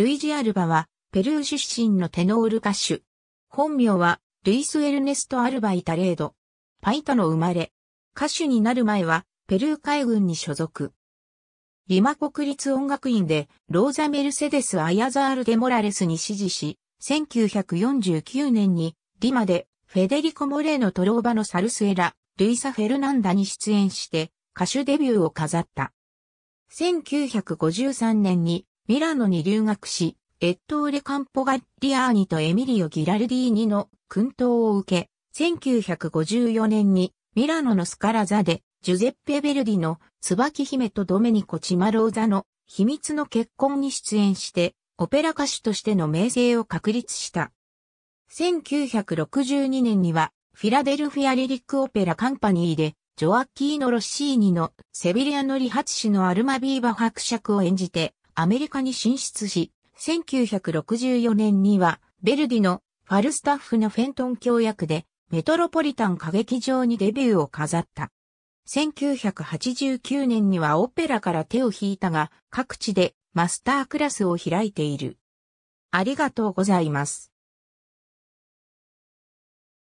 ルイジ・アルバは、ペルー出身のテノール歌手。本名は、ルイス・エルネスト・アルバイタレード。パイタの生まれ。歌手になる前は、ペルー海軍に所属。リマ国立音楽院で、ローザ・メルセデス・アヤザール・デ・モラレスに支持し、1949年に、リマで、フェデリコ・モレーのトローバのサルスエラ、ルイサ・フェルナンダに出演して、歌手デビューを飾った。1953年にミラノに留学し、エットーレ・カンポガッリアーニとエミリオ・ギラルディーニの訓導を受け、1954年にミラノのスカラ座でジュゼッペ・ベルディの椿姫とドメニコ・チマローザの秘密の結婚に出演してオペラ歌手としての名声を確立した。1962年にはフィラデルフィアリリックオペラカンパニーでジョアッキーノ・ロッシーニのセビリアの理髪師のアルマビーバ伯爵を演じてアメリカに進出し、1964年には、ベルディのファルスタッフのフェントン協約で、メトロポリタン歌劇場にデビューを飾った。1989年にはオペラから手を引いたが、各地でマスタークラスを開いている。ありがとうございます。